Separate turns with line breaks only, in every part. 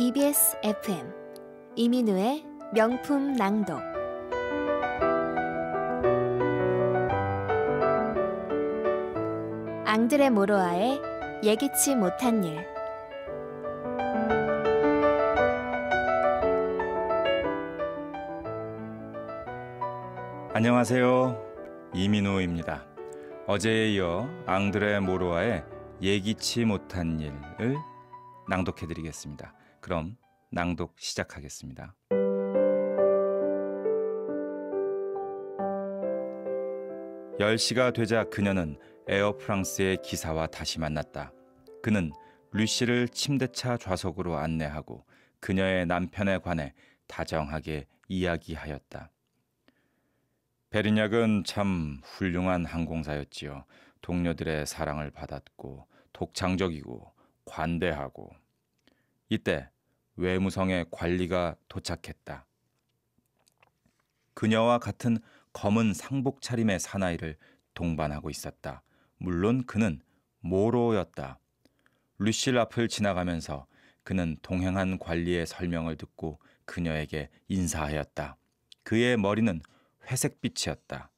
EBS FM 이민우의 명품 낭독 앙드레 모로아의 예기치 못한 일
안녕하세요. 이민우입니다. 어제에 이어 앙드레 모로아의 예기치 못한 일을 낭독해 드리겠습니다. 그럼 낭독 시작하겠습니다. 1 0시가 되자 그녀는 에어 프랑스의 기사와 다시 만났다. 그는 루시를 침대차 좌석으로 안내하고 그녀의 남편에 관해 다정하게 이야기하였다. 베르약은 참 훌륭한 항공사였지요. 동료들의 사랑을 받았고 독창적이고 관대하고 이때 외무성의 관리가 도착했다. 그녀와 같은 검은 상복 차림의 사나이를 동반하고 있었다. 물론 그는 모로였다. 루실 앞을 지나가면서 그는 동행한 관리의 설명을 듣고 그녀에게 인사하였다. 그의 머리는 회색빛이었다.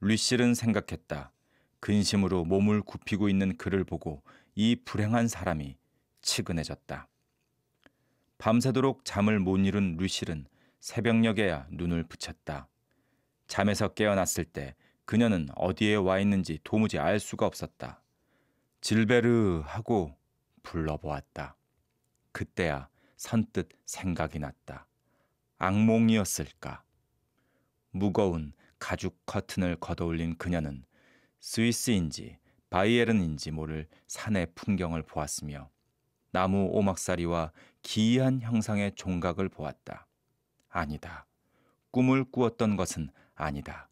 루실은 생각했다. 근심으로 몸을 굽히고 있는 그를 보고 이 불행한 사람이 치근해졌다. 밤새도록 잠을 못 이룬 루실은 새벽녘에야 눈을 붙였다. 잠에서 깨어났을 때 그녀는 어디에 와 있는지 도무지 알 수가 없었다. 질베르 하고 불러보았다. 그때야 선뜻 생각이 났다. 악몽이었을까? 무거운 가죽 커튼을 걷어올린 그녀는 스위스인지 바이에른인지 모를 산의 풍경을 보았으며 나무 오막사리와 기이한 형상의 종각을 보았다. 아니다. 꿈을 꾸었던 것은 아니다.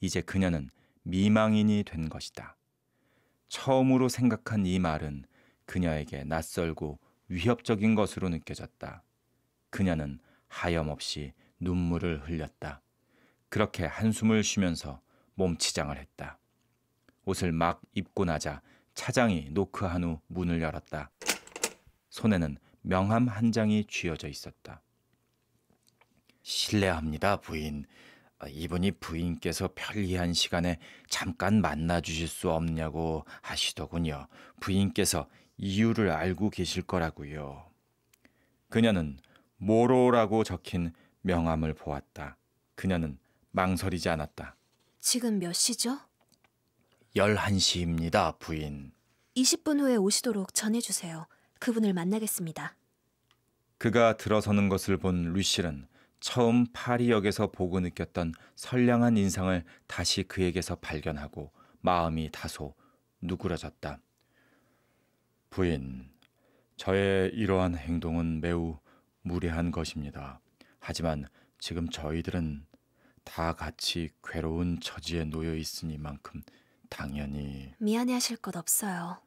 이제 그녀는 미망인이 된 것이다. 처음으로 생각한 이 말은 그녀에게 낯설고 위협적인 것으로 느껴졌다. 그녀는 하염없이 눈물을 흘렸다. 그렇게 한숨을 쉬면서 몸치장을 했다. 옷을 막 입고 나자 차장이 노크한 후 문을 열었다. 손에는 명함 한 장이 쥐어져 있었다. 실례합니다, 부인. 어, 이분이 부인께서 편리한 시간에 잠깐 만나 주실 수 없냐고 하시더군요. 부인께서 이유를 알고 계실 거라고요. 그녀는 모로라고 적힌 명함을 보았다. 그녀는 망설이지 않았다.
지금 몇 시죠?
11시입니다, 부인.
20분 후에 오시도록 전해 주세요. 그분을 만나겠습니다.
그가 들어서는 것을 본 루실은 처음 파리역에서 보고 느꼈던 선량한 인상을 다시 그에게서 발견하고 마음이 다소 누그러졌다. 부인, 저의 이러한 행동은 매우 무례한 것입니다. 하지만 지금 저희들은 다 같이 괴로운 처지에 놓여 있으니만큼 당연히
미안해하실 것 없어요.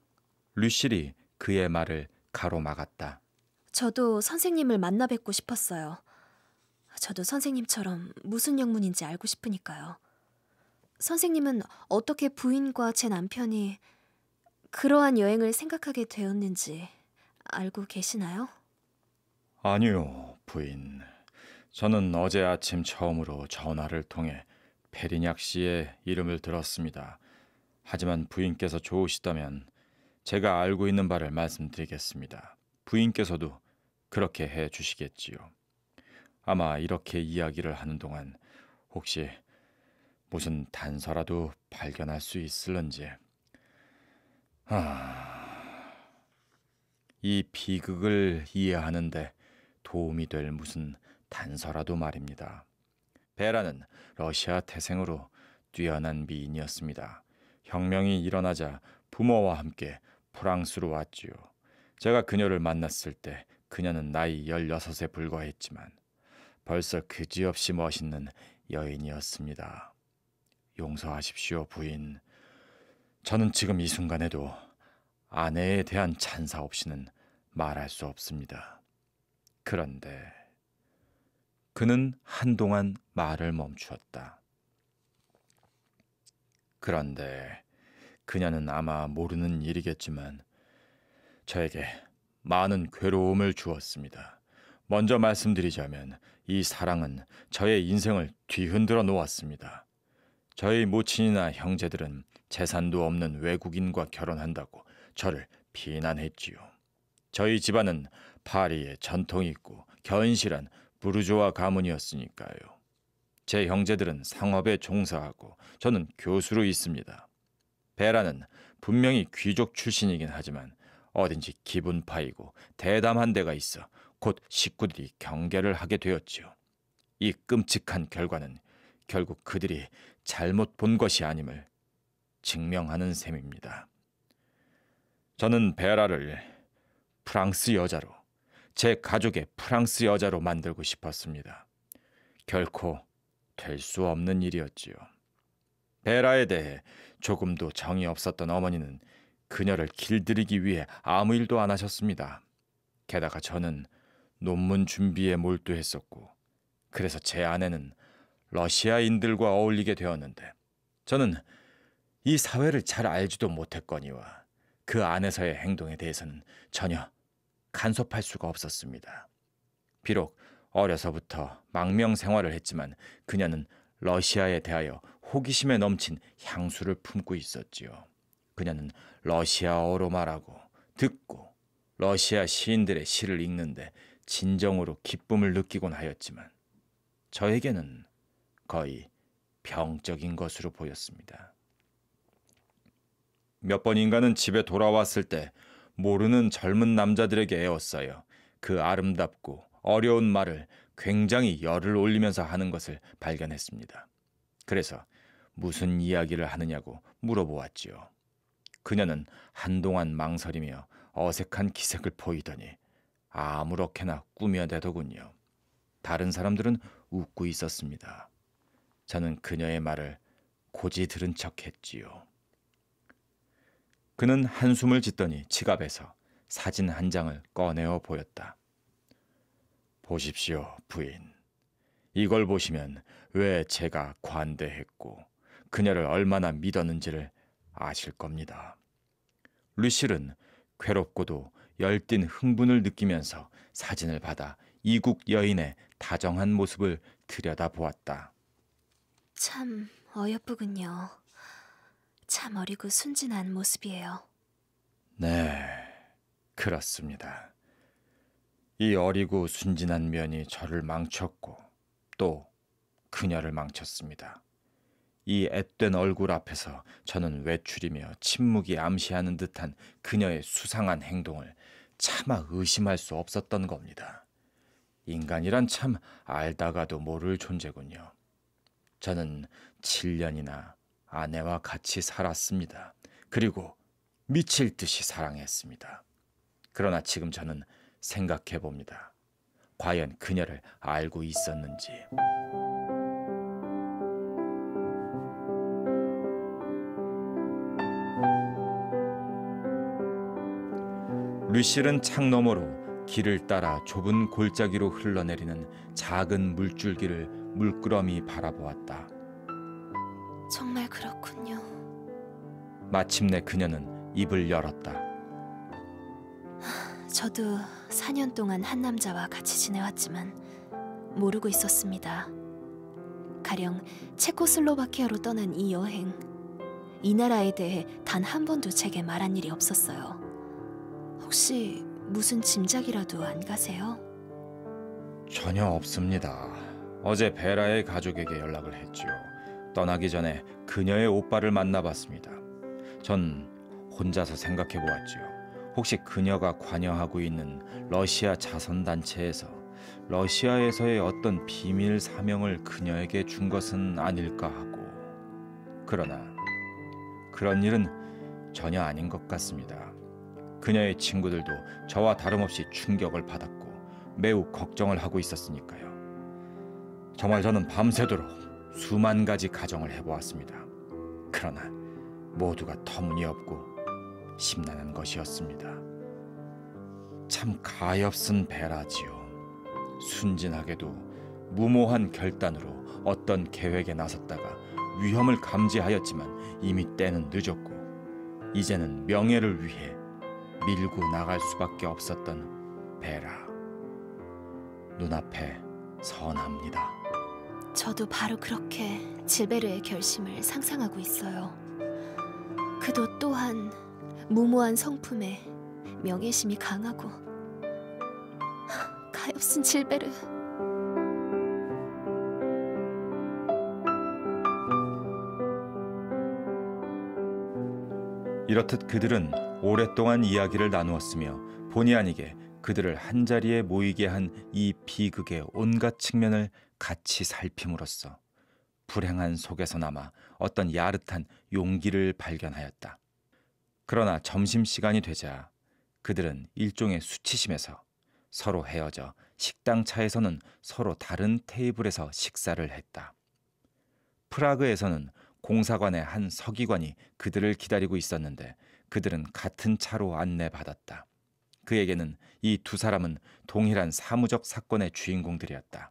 루실이 그의 말을 가로막았다.
저도 선생님을 만나 뵙고 싶었어요. 저도 선생님처럼 무슨 영문인지 알고 싶으니까요. 선생님은 어떻게 부인과 제 남편이 그러한 여행을 생각하게 되었는지 알고 계시나요?
아니요, 부인. 저는 어제 아침 처음으로 전화를 통해 페리냑 씨의 이름을 들었습니다. 하지만 부인께서 좋으시다면 제가 알고 있는 바를 말씀드리겠습니다. 부인께서도 그렇게 해 주시겠지요. 아마 이렇게 이야기를 하는 동안 혹시 무슨 단서라도 발견할 수 있을런지. 아, 이 비극을 이해하는데 도움이 될 무슨 단서라도 말입니다. 베라는 러시아 태생으로 뛰어난 미인이었습니다. 혁명이 일어나자 부모와 함께 프랑스로 왔지요. 제가 그녀를 만났을 때 그녀는 나이 16에 불과했지만 벌써 그지없이 멋있는 여인이었습니다. 용서하십시오, 부인. 저는 지금 이 순간에도 아내에 대한 찬사 없이는 말할 수 없습니다. 그런데 그는 한동안 말을 멈추었다. 그런데 그녀는 아마 모르는 일이겠지만 저에게 많은 괴로움을 주었습니다. 먼저 말씀드리자면 이 사랑은 저의 인생을 뒤흔들어 놓았습니다. 저희 모친이나 형제들은 재산도 없는 외국인과 결혼한다고 저를 비난했지요. 저희 집안은 파리에 전통이 있고 견실한 부르주아 가문이었으니까요. 제 형제들은 상업에 종사하고 저는 교수로 있습니다. 베라는 분명히 귀족 출신이긴 하지만 어딘지 기분파이고 대담한 데가 있어 곧 식구들이 경계를 하게 되었지요. 이 끔찍한 결과는 결국 그들이 잘못 본 것이 아님을 증명하는 셈입니다. 저는 베라를 프랑스 여자로 제 가족의 프랑스 여자로 만들고 싶었습니다. 결코 될 수 없는 일이었지요. 베라에 대해 조금도 정이 없었던 어머니는 그녀를 길들이기 위해 아무 일도 안 하셨습니다. 게다가 저는 논문 준비에 몰두했었고, 그래서 제 아내는 러시아인들과 어울리게 되었는데, 저는 이 사회를 잘 알지도 못했거니와 그 안에서의 행동에 대해서는 전혀 간섭할 수가 없었습니다. 비록 어려서부터 망명 생활을 했지만 그녀는 러시아에 대하여 호기심에 넘친 향수를 품고 있었지요. 그녀는 러시아어로 말하고 듣고 러시아 시인들의 시를 읽는데 진정으로 기쁨을 느끼곤 하였지만 저에게는 거의 병적인 것으로 보였습니다. 몇 번인가는 집에 돌아왔을 때 모르는 젊은 남자들에게 애웠어요그 아름답고 어려운 말을 굉장히 열을 올리면서 하는 것을 발견했습니다. 그래서 무슨 이야기를 하느냐고 물어보았지요. 그녀는 한동안 망설이며 어색한 기색을 보이더니 아무렇게나 꾸며대더군요. 다른 사람들은 웃고 있었습니다. 저는 그녀의 말을 고지 들은 척 했지요. 그는 한숨을 짓더니 지갑에서 사진 한 장을 꺼내어 보였다. 보십시오, 부인. 이걸 보시면 왜 제가 관대했고 그녀를 얼마나 믿었는지를 아실 겁니다. 루실은 괴롭고도 열띤 흥분을 느끼면서 사진을 받아 이국 여인의 다정한 모습을 들여다보았다.
참 어여쁘군요. 참 어리고 순진한 모습이에요.
네, 그렇습니다. 이 어리고 순진한 면이 저를 망쳤고 또 그녀를 망쳤습니다. 이 앳된 얼굴 앞에서 저는 외출이며 침묵이 암시하는 듯한 그녀의 수상한 행동을 차마 의심할 수 없었던 겁니다. 인간이란 참 알다가도 모를 존재군요. 저는 7년이나 아내와 같이 살았습니다. 그리고 미칠 듯이 사랑했습니다. 그러나 지금 저는 생각해 봅니다. 과연 그녀를 알고 있었는지. 루실은 창 너머로 길을 따라 좁은 골짜기로 흘러내리는 작은 물줄기를 물끄러미 바라보았다.
정말 그렇군요.
마침내 그녀는 입을 열었다.
저도 4년 동안 한 남자와 같이 지내왔지만 모르고 있었습니다. 가령 체코슬로바키아로 떠난 이 여행 이 나라에 대해 단 한 번도 제게 말한 일이 없었어요. 혹시 무슨 짐작이라도 안 가세요?
전혀 없습니다. 어제 베라의 가족에게 연락을 했지요. 떠나기 전에 그녀의 오빠를 만나봤습니다. 전 혼자서 생각해 보았지요. 혹시 그녀가 관여하고 있는 러시아 자선 단체에서 러시아에서의 어떤 비밀 사명을 그녀에게 준 것은 아닐까 하고 그러나 그런 일은 전혀 아닌 것 같습니다. 그녀의 친구들도 저와 다름없이 충격을 받았고 매우 걱정을 하고 있었으니까요. 정말 저는 밤새도록 수만 가지 가정을 해보았습니다. 그러나 모두가 터무니없고 심란한 것이었습니다. 참 가엾은 베라지요. 순진하게도 무모한 결단으로 어떤 계획에 나섰다가 위험을 감지하였지만 이미 때는 늦었고 이제는 명예를 위해 밀고 나갈 수밖에 없었던 베라. 눈앞에 선합니다.
저도 바로 그렇게 질베르의 결심을 상상하고 있어요. 그도 또한 무모한 성품에 명예심이 강하고 가엾은 질베르.
이렇듯 그들은 오랫동안 이야기를 나누었으며 본의 아니게 그들을 한자리에 모이게 한 이 비극의 온갖 측면을 같이 살핌으로써 불행한 속에서나마 어떤 야릇한 용기를 발견하였다. 그러나 점심시간이 되자 그들은 일종의 수치심에서 서로 헤어져 식당 차에서는 서로 다른 테이블에서 식사를 했다. 프라그에서는 공사관의 한 서기관이 그들을 기다리고 있었는데 그들은 같은 차로 안내받았다. 그에게는 이 두 사람은 동일한 사무적 사건의 주인공들이었다.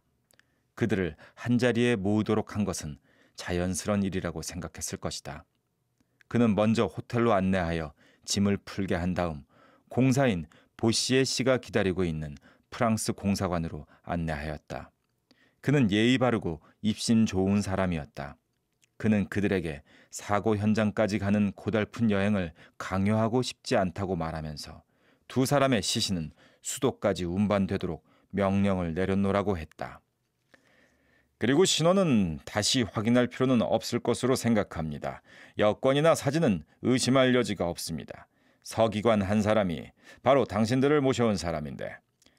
그들을 한자리에 모으도록 한 것은 자연스런 일이라고 생각했을 것이다. 그는 먼저 호텔로 안내하여 짐을 풀게 한 다음 공사인 보시에 씨가 기다리고 있는 프랑스 공사관으로 안내하였다. 그는 예의 바르고 입심 좋은 사람이었다. 그는 그들에게 사고 현장까지 가는 고달픈 여행을 강요하고 싶지 않다고 말하면서 두 사람의 시신은 수도까지 운반되도록 명령을 내려놓으라고 했다. 그리고 신원은 다시 확인할 필요는 없을 것으로 생각합니다. 여권이나 사진은 의심할 여지가 없습니다. 서기관 한 사람이 바로 당신들을 모셔온 사람인데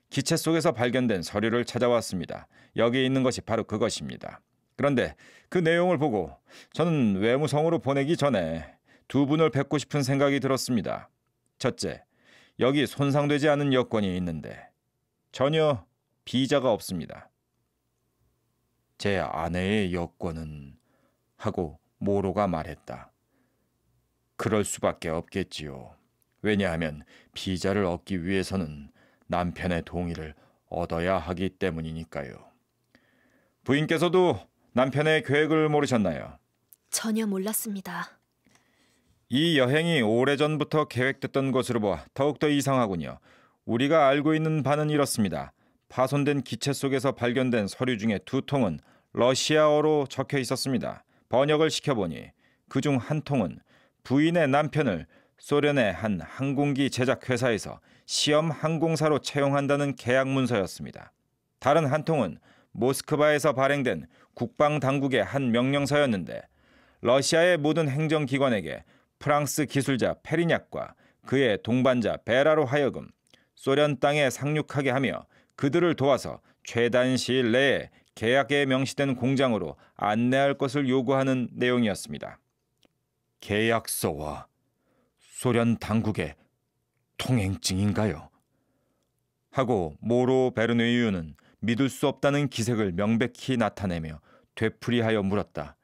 기체 속에서 발견된 서류를 찾아왔습니다. 여기에 있는 것이 바로 그것입니다. 그런데 그 내용을 보고 저는 외무성으로 보내기 전에 두 분을 뵙고 싶은 생각이 들었습니다. 첫째, 여기 손상되지 않은 여권이 있는데 전혀 비자가 없습니다. 제 아내의 여권은 하고 모로가 말했다. 그럴 수밖에 없겠지요. 왜냐하면 비자를 얻기 위해서는 남편의 동의를 얻어야 하기 때문이니까요. 부인께서도 남편의 계획을 모르셨나요?
전혀 몰랐습니다.
이 여행이 오래전부터 계획됐던 것으로 보아 더욱더 이상하군요. 우리가 알고 있는 바는 이렇습니다. 파손된 기체 속에서 발견된 서류 중에 두 통은 러시아어로 적혀 있었습니다. 번역을 시켜보니 그 중 한 통은 부인의 남편을 소련의 한 항공기 제작 회사에서 시험 항공사로 채용한다는 계약 문서였습니다. 다른 한 통은 모스크바에서 발행된 국방 당국의 한 명령서였는데 러시아의 모든 행정기관에게 프랑스 기술자 페리냑과 그의 동반자 베라로 하여금 소련 땅에 상륙하게 하며 그들을 도와서 최단 시일 내에 계약에 명시된 공장으로 안내할 것을 요구하는 내용이었습니다. 계약서와 소련 당국의 통행증인가요? 하고 모로 베르누이유는 믿을 수 없다는 기색을 명백히 나타내며 되풀이하여 물었다.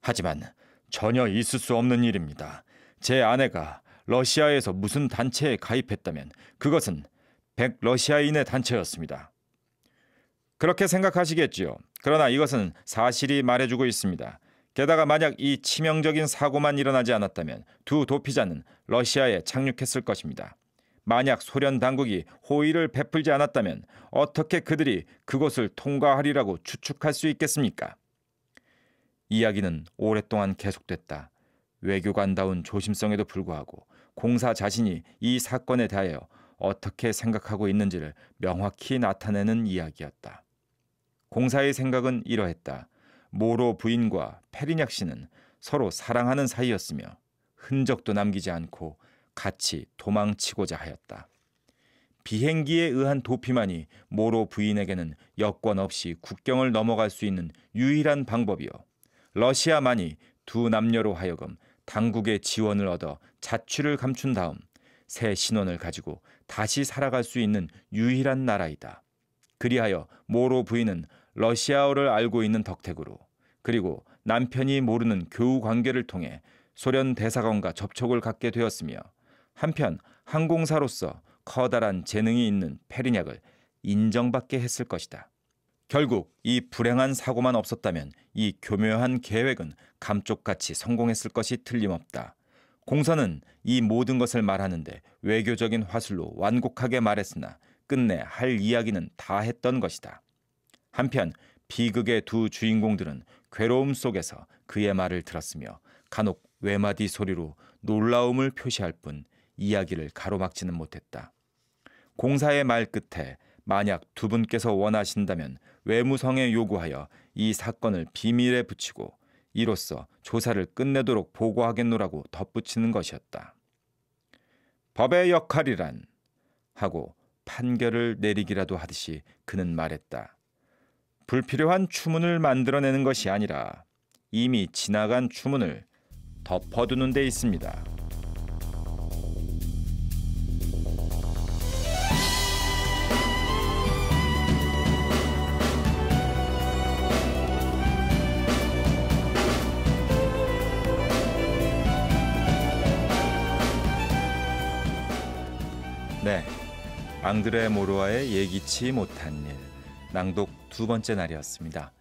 하지만 전혀 있을 수 없는 일입니다. 제 아내가 러시아에서 무슨 단체에 가입했다면 그것은 백러시아인의 단체였습니다. 그렇게 생각하시겠지요. 그러나 이것은 사실이 말해주고 있습니다. 게다가 만약 이 치명적인 사고만 일어나지 않았다면 두 도피자는 러시아에 착륙했을 것입니다. 만약 소련 당국이 호의를 베풀지 않았다면 어떻게 그들이 그곳을 통과하리라고 추측할 수 있겠습니까? 이야기는 오랫동안 계속됐다. 외교관다운 조심성에도 불구하고 공사 자신이 이 사건에 대하여 어떻게 생각하고 있는지를 명확히 나타내는 이야기였다. 공사의 생각은 이러했다. 모로 부인과 페리냑 씨는 서로 사랑하는 사이였으며 흔적도 남기지 않고 같이 도망치고자 하였다. 비행기에 의한 도피만이 모로 부인에게는 여권 없이 국경을 넘어갈 수 있는 유일한 방법이요. 러시아만이 두 남녀로 하여금 당국의 지원을 얻어 자취를 감춘 다음 새신원을 가지고 다시 살아갈 수 있는 유일한 나라이다. 그리하여 모로 부인은 러시아어를 알고 있는 덕택으로 그리고 남편이 모르는 교우 관계를 통해 소련 대사관과 접촉을 갖게 되었으며 한편 항공사로서 커다란 재능이 있는 페리냑을 인정받게 했을 것이다. 결국 이 불행한 사고만 없었다면 이 교묘한 계획은 감쪽같이 성공했을 것이 틀림없다. 공사는 이 모든 것을 말하는데 외교적인 화술로 완곡하게 말했으나 끝내 할 이야기는 다 했던 것이다. 한편 비극의 두 주인공들은 괴로움 속에서 그의 말을 들었으며 간혹 외마디 소리로 놀라움을 표시할 뿐 이야기를 가로막지는 못했다. 공사의 말 끝에 만약 두 분께서 원하신다면 외무성에 요구하여 이 사건을 비밀에 붙이고 이로써 조사를 끝내도록 보고하겠노라고 덧붙이는 것이었다. 법의 역할이란 하고 판결을 내리기라도 하듯이 그는 말했다. 불필요한 추문을 만들어내는 것이 아니라 이미 지나간 추문을 덮어두는 데 있습니다. 앙드레 모로아의 예기치 못한 일 낭독 두 번째 날이었습니다.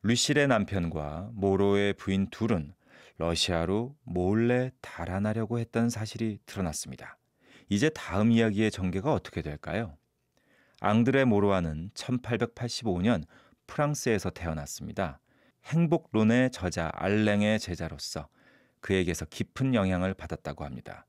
루실의 남편과 모로의 부인 둘은 러시아로 몰래 달아나려고 했던 사실이 드러났습니다. 이제 다음 이야기의 전개가 어떻게 될까요? 앙드레 모로아는 1885년 프랑스에서 태어났습니다. 행복론의 저자 알랭의 제자로서 그에게서 깊은 영향을 받았다고 합니다.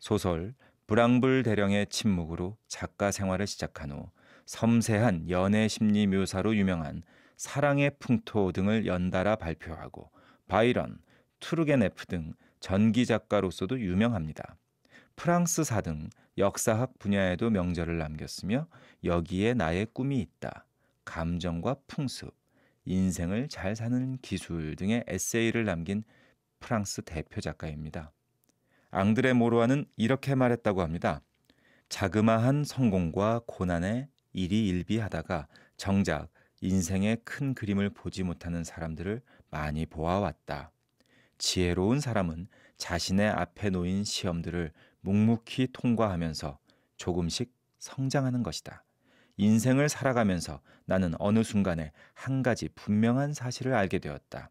소설 불황불 대령의 침묵으로 작가 생활을 시작한 후 섬세한 연애 심리 묘사로 유명한 사랑의 풍토 등을 연달아 발표하고 바이런, 트루게네프등 전기 작가로서도 유명합니다. 프랑스사 등 역사학 분야에도 명절을 남겼으며 여기에 나의 꿈이 있다. 감정과 풍습, 인생을 잘 사는 기술 등의 에세이를 남긴 프랑스 대표 작가입니다. 앙드레 모로아는 이렇게 말했다고 합니다. 자그마한 성공과 고난에 일이일비하다가 정작 인생의 큰 그림을 보지 못하는 사람들을 많이 보아왔다. 지혜로운 사람은 자신의 앞에 놓인 시험들을 묵묵히 통과하면서 조금씩 성장하는 것이다. 인생을 살아가면서 나는 어느 순간에 한 가지 분명한 사실을 알게 되었다.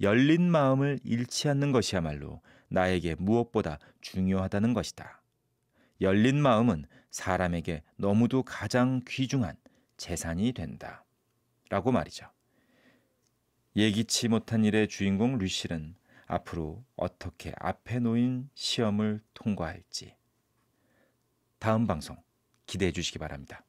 열린 마음을 잃지 않는 것이야말로 나에게 무엇보다 중요하다는 것이다. 열린 마음은 사람에게 너무도 가장 귀중한 재산이 된다. 라고 말이죠. 예기치 못한 일의 주인공 루실은 앞으로 어떻게 앞에 놓인 시험을 통과할지 다음 방송 기대해 주시기 바랍니다.